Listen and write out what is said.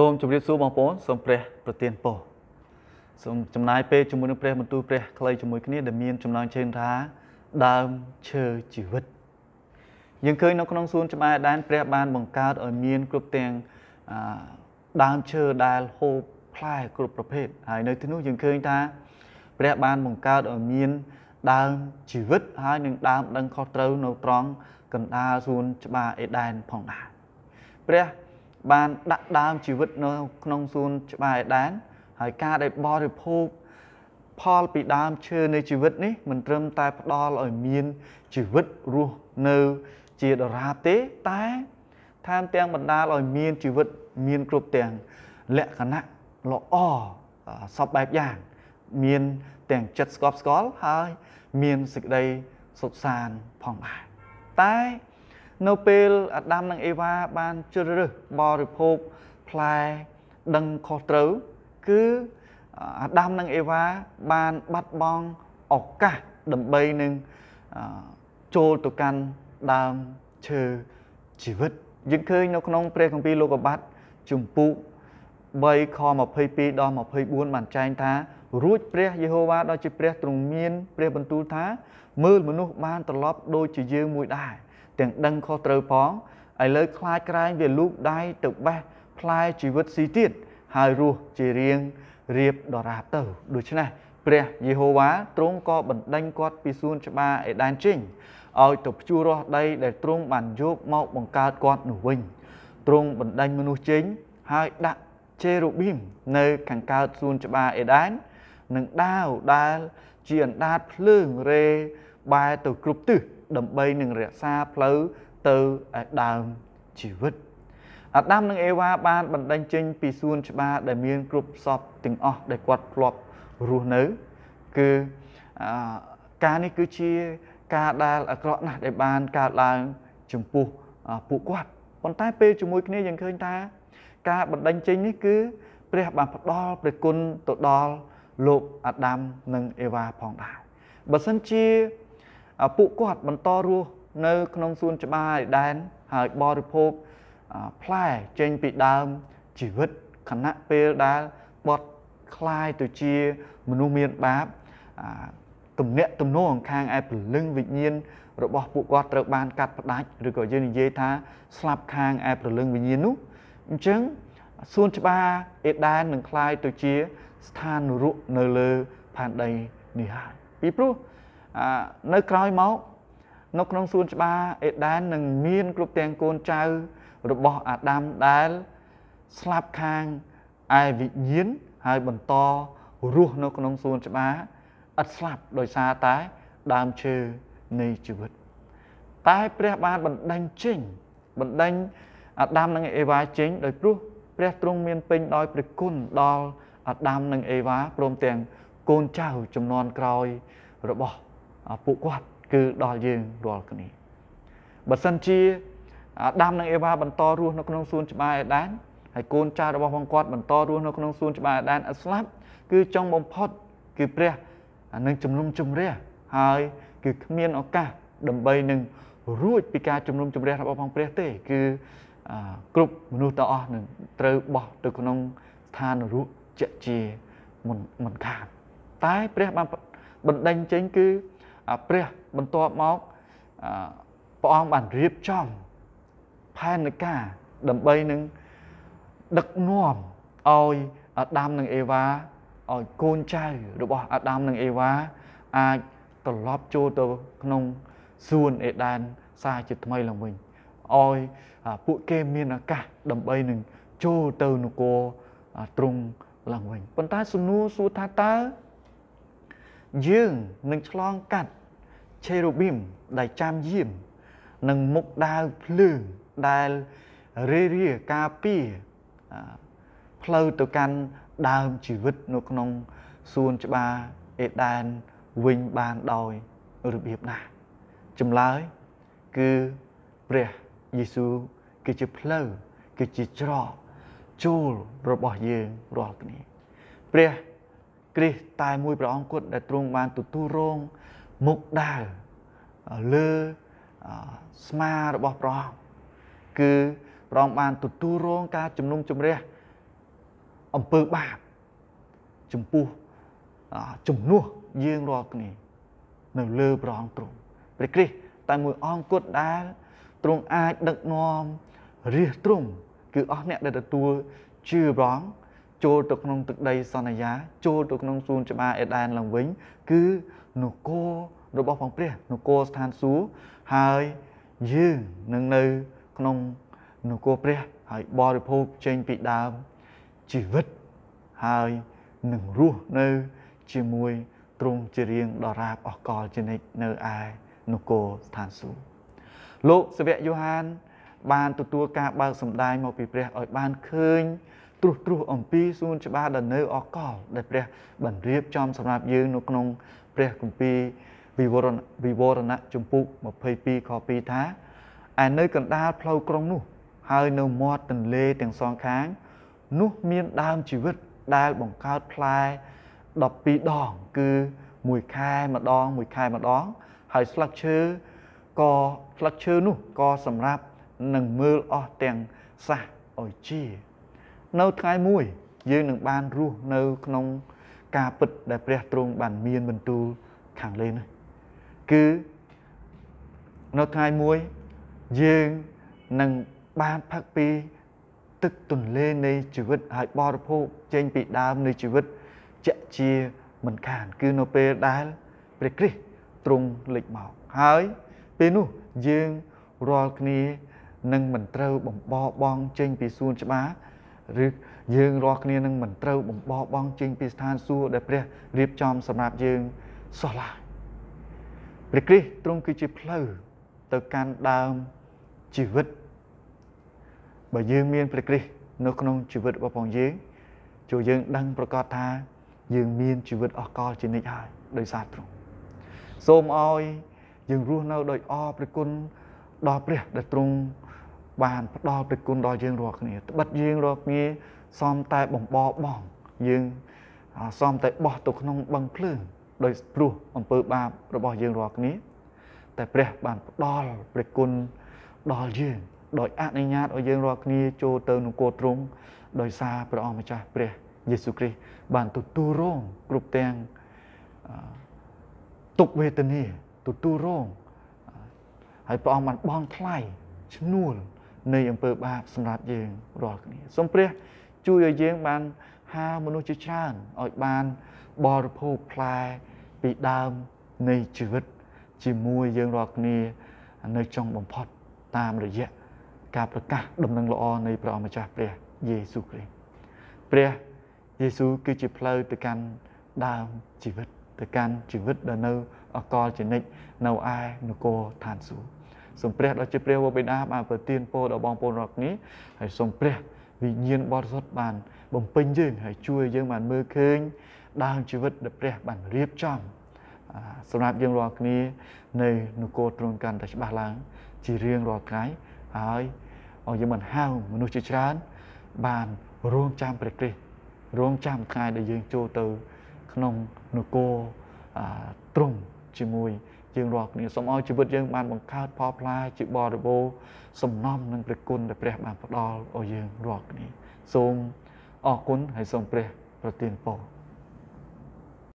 សូមជម្រាបសួរបងប្អូនសូមព្រះប្រទានពរសូមចំណាយពេលជាមួយនឹងព្រះបន្ទូលព្រះគ្លីជាមួយគ្នាដែលមានចំណងជើងថាដើមឈើជីវិតយើងឃើញនៅក្នុងសួនច្បារដែនព្រះ បានបង្កើតឲ្យមាន គ្រប់ទាំងដើមឈើដែលហូបផ្លែគ្រប់ប្រភេទហើយនៅទីនោះយើងឃើញថាព្រះបានបង្កើតឲ្យមានដើមជីវិតហើយនឹងដើមដឹងខុសត្រូវនៅត្រង់កណ្ដាលសួនច្បារអេដែនផងដែរព្រះបានដាក់ដើមជីវិតនៅក្នុងសួនច្បារដែនហើយការដែលបរិភោគផលពីដើមឈើនៃជីវិតនេះមិនត្រឹមតែផ្ដល់ឲ្យមានជីវិតរស់នៅ ជាដរាបទេតែថែមទាំងបណ្ដាលឲ្យមានជីវិតមានគ្រប់ទាំងលក្ខណៈល្អសពបែបយ៉ាងមានទាំងចិត្តស្កប់ស្កល់ហើយមានសេចក្តីសុខសាន្តផងដែរតែនៅពេលអាដាមនិងអេវ៉ាបានជ្រើសរើសបរិភោគផ្លែដឹងខុសត្រូវគឺអាដាមនិងអេវ៉ាបានបាត់បង់ឱកាសដើម្បីនឹងចូលទៅកាន់ដើមឈើជីវិតយើងឃើញនៅក្នុង ព្រះគម្ពីរលោកុបាតជំពូក3ខ22ដល់24បានចែងថារួចព្រះយេហូវ៉ាដ៏ជាព្រះទ្រង់មាន ព្រះ បន្ទូលថា មើលមនុស្សបានត្រឡប់ដូចជាយើងមួយដែរទាំងដឹងខុសត្រូវផងឥឡូវខ្លាចក្រែងវាលូកដៃទៅបេះផ្លែជីវិតស៊ីទៀតហើយរស់ជារៀងរៀបដរាបទៅដូច្នេះព្រះយេហូវ៉ាទ្រង់ក៏បណ្ដេញគាត់ពីសួនច្បារអេដែនចេញឲ្យទៅភ្ជួររាស់ដីដែលទ្រង់បានយកមកបង្កើតគាត់នោះវិញទ្រង់បណ្ដេញមនុស្សចេញហើយដាក់ជេរូប៊ីមនៅខាងកើតសួនច្បារអេដែននិងដាវដែលជាអណ្ដាតភ្លើងរេបែរទៅគ្រប់ទិសដើម្បីនឹងរក្សាផ្លូវទៅឲ្យដើមជីវិតអាដាមនិងអេវ៉ាបានបណ្ដេញចេញពីសួនច្បារដែលមានគ្រប់សពទាំងអស់ដែលគាត់ធ្លាប់រស់នៅគឺការនេះគឺជាការដែលអាក្រក់ណាស់ដែលបានកើតឡើងចំពោះពួកគាត់ប៉ុន្តែពេលជាមួយគ្នាយើងឃើញថាការបណ្ដេញចេញនេះគឺព្រះបានផ្ដល់ព្រះគុណទៅដល់លោកអាដាមនិងអេវ៉ាផងដែរបើសិនជាពួកគាត់បន្តរស់នៅក្នុងសួនច្បារដែនហើយបរិភោគផ្លែចេញពីដើមជីវិតខណៈពេលដែលបត់คลายទៅជា មនុស្សមានបាបទំនាក់ទំនងខាងឯព្រលឹងវិញ្ញាណរបស់ពួកគាត់ត្រូវបានកាត់ផ្ដាច់ឬក៏យើងនិយាយថាស្លាប់ខាងឯព្រលឹងវិញ្ញាណនោះអញ្ចឹងសួនច្បារអេដែននឹងคลายទៅជា ស្ថាននរកនៅលើផែនដីនេះហើយពីព្រោះនៅក្រោយមកនៅក្នុងសួនច្បារអេដែននឹងមានគ្រប់ទាំងកូនចៅរបស់អាដាមដែលស្លាប់ខាងឯវិញ្ញាណហើយបន្តរស់នៅក្នុងសួនច្បារឥតស្លាប់ដោយសារតែដើមឈើនៃជីវិត តែព្រះបានបណ្ដេញចេញបណ្ដេញអាដាមនិងអេវ៉ាចេញដោយព្រោះព្រះទ្រង់មានពេញដោយព្រះគុណដល់អាដាមនិងអេវ៉ាព្រមទាំងកូនចៅចំនួនក្រោយរបស់ពួកគាត់គឺដល់យើងរាល់គ្នាបើសិនជាអាដាមនិងអេវ៉ាបន្តរស់នៅក្នុងសួនច្បារអេដែនហើយកូនចៅរបស់ផងគាត់បន្តរស់នៅក្នុងសួនច្បារអេដែនឥតស្លាប់គឺចង់បំផុតគឺព្រះនឹងជំនុំជម្រះហើយគឺគ្មានឱកាសដើម្បីនឹងរួចពីការជំនុំជម្រះរបស់ផងព្រះទេគឺគ្រប់មនុស្សទាំងអស់នឹងត្រូវបោះទៅក្នុងស្ថានរូបជាជាមិនមិនខានតែព្រះបានបណ្ដេញចេញគឺព្រះបន្ទាប់មកព្រះអង្គបានរៀបចំផែនការដើម្បីនឹងដឹកនាំឲ្យអាដាមនិងអេវ៉ាឲ្យកូនចៅរបស់អាដាមនិងអេវ៉ាអាចត្រឡប់ចូលទៅក្នុងសួនអេដែនសាជាថ្មីឡើងវិញឲ្យពួកគេមានឱកាសដើម្បីនឹងចូលទៅនគរទ្រង់ឡើងវិញប៉ុន្តែសំណួរសួរថាតើយើងនឹងឆ្លងកាត់ cherubim ដែលចាំយាមនិងមុខដាវភ្លើងដែលរារាការពារផ្លូវទៅកាន់ដើមជីវិតនៅក្នុងសួនច្បារអេដែនវិញបានដោយរបៀបណាចម្លើយគឺព្រះយេស៊ូវគឺជាផ្លូវគឺជាច្រកចូលរបស់យើងរាល់គ្នាព្រះគ្រីស្ទតែមួយព្រះអង្គគត់ដែលទ្រង់បានទទួលរងមុខដាវលើស្មារបស់ព្រះអង្គគឺព្រះអង្គបានទទួលរងការជំនុំជម្រះអំពើបាបចំពោះជំនួសយើងរាល់គ្នានៅលើព្រះអង្គទ្រង់ព្រះគ្រីស្ទតែមួយអង្គគត់ដែលទ្រង់អាចដឹកនាំរាជទ្រង់គឺអស់អ្នកដែលទទួលជឿព្រះអង្គចូលទៅក្នុងទឹកដីសន្យាចូលទៅក្នុងសួនច្បារអេដែនឡើងវិញគឺនគររបស់ផងព្រះនគរស្ថានសួគ៌ហើយយើងនឹងនៅក្នុងនគរព្រះហើយបរិភោគចេញពីដើមជីវិតហើយនឹងរស់នៅជាមួយទ្រង់ជារៀងដរាបអកលជនិតនៅឯនគរស្ថានសួគ៌លោកសាវកយូហាន បានទទួលការបើកសម្ដែងមកពីព្រះឲ្យបានឃើញត្រុសត្រុសអំពីសួនច្បារដ៏នៅអកលដែលព្រះបានរៀបចំសម្រាប់យើងនៅក្នុងព្រះគម្ពីរវិវរណវិវរណៈជំពូក22ខ2ថាឯនៅកណ្ដាលផ្លូវក្រុងនោះ ហើយនៅមាត់ទន្លេទាំងសងខាងនោះមានដើមជីវិតដែលបង្កើតផ្លែ12ដងគឺមួយខែម្ដងមួយខែម្ដងហើយស្លឹកឈើក៏ស្លឹកឈើនោះក៏សម្រាប់នឹងមើលអស់ទាំងសះអោយជានៅថ្ងៃមួយយើងនឹងបានរស់នៅក្នុង ការពិត ដែលព្រះទ្រង់បានមានបន្ទូលខាងលើនេះគឺនៅថ្ងៃមួយយើងនឹងបានផឹកពី ទឹកទន្លេនៃជីវិត ហើយបរិភោគចេញ ពីដើមនៃជីវិតជាក់ជាមិនខានគឺនៅពេលដែលព្រះគ្រីស្ទទ្រង់លេចមកហើយពេលនោះយើងរាល់គ្នានឹងមិនត្រូវបំបោបង ចេញ ពីសួនច្បារឬយើងរាល់គ្នានឹងមិនត្រូវបំបោះបង់ចេញពីស្ថានសួគ៌ដែលព្រះរៀបចំសម្រាប់យើងសោះឡើយព្រះគ្រីស្ទទ្រង់គឺជាផ្លូវទៅកាន់ដើមជីវិតបើយើងមានព្រះគ្រីស្ទនៅក្នុងជីវិតរបស់ផងយើងជួយយើងដឹងប្រកាសថា យើង មានជីវិតអកលជានិច្ចហើយដោយសារទ្រង់សូមឲ្យ យើងរស់នៅដោយអរព្រះគុណដល់ព្រះ ដែលទ្រង់បានផ្ដល់ព្រះគុណដល់យើងរាល់គ្នាត្បិតយើងរាល់គ្នាសមតែបំបរបង់យើងសមតែបោះទៅក្នុងបឹងភ្លើងដោយព្រោះអំពើបាបរបស់យើងរាល់គ្នាតែព្រះបានផ្ដល់ព្រះគុណដល់យើងដោយអនុញ្ញាតឲ្យយើងរាល់គ្នាចូលទៅក្នុងគោទ្រង់ដោយសារព្រះអង្គម្ចាស់ព្រះយេស៊ូវគ្រីស្ទបានទទួលរងគ្រប់ទាំងទុកវេទនាទទួលរងហើយព្រះអង្គបានបង់ថ្លៃឈ្នួលនៃអំពើបាបសម្រាប់យើងរាល់គ្នាសូមព្រះជួយឲ្យយើងបានហាមនុស្សជាច្រើនឲ្យបានបរិភោគផ្លែពីដើមនៃជីវិតជាមួយយើងរាល់គ្នានៅចុងបំផុតតាមរយៈការប្រកាសដំណឹងល្អនៃព្រះអម្ចាស់ព្រះយេស៊ូវគ្រីស្ទព្រះយេស៊ូវគឺជាផ្លូវទៅកាន់ដើមជីវិតទៅកាន់ជីវិតដែលនៅអកលជនិតនៅឯនគរឋានសួគ៌សូមព្រះដ៏ជាព្រះវរបិតាបានប្រទានពរដល់បងប្អូនរាល់គ្នាហើយសូមព្រះវិញ្ញាណបរិសុទ្ធបានបំពេញយើងហើយជួយយើងបានមើលឃើញដើមជីវិតដែលព្រះបានរៀបចំសម្រាប់យើងរាល់គ្នានៅនគរទ្រង់កាន់តែច្បាស់ឡើងជារៀងរាល់ថ្ងៃហើយឲ្យយើងបានហៅមនុស្សជាច្រើនបានរងចាំព្រះគ្រីស្ទរងចាំថ្ងៃដែលយើងចូលទៅក្នុងនគរទ្រង់ជាមួយយើងរាល់គ្នាសូមឲ្យជីវិតយើងបានបង្កើតផលផ្លែជាបរិបូរសំណំនឹងព្រះគុណដែលព្រះបានផ្ដល់ឲ្យយើងរាល់គ្នាសូមអរគុណហើយសូមព្រះប្រទានពរ